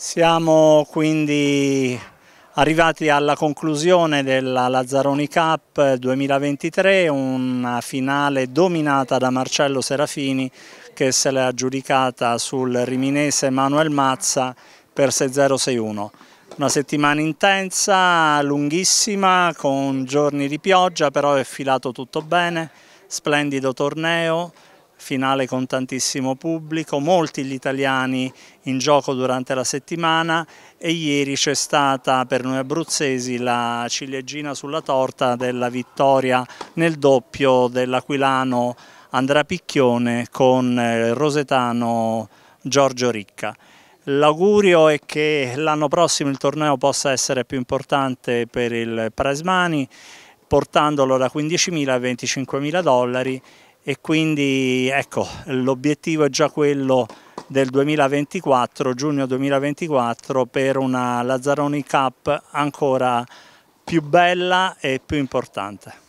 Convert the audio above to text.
Siamo quindi arrivati alla conclusione della Lazzaroni Cup 2023, una finale dominata da Marcello Serafini che se l'è aggiudicata sul riminese Manuel Mazza per 6-0-6-1. Una settimana intensa, lunghissima, con giorni di pioggia, però è filato tutto bene, splendido torneo, finale con tantissimo pubblico, molti gli italiani in gioco durante la settimana e ieri c'è stata per noi abruzzesi la ciliegina sulla torta della vittoria nel doppio dell'aquilano Andrea Picchione con il eh, rosetano Giorgio Ricca. L'augurio è che l'anno prossimo il torneo possa essere più importante per il Presmani portandolo da 15.000 a 25.000 dollari e quindi ecco l'obiettivo è già quello del 2024, giugno 2024 per una Lazzaroni Cup ancora più bella e più importante.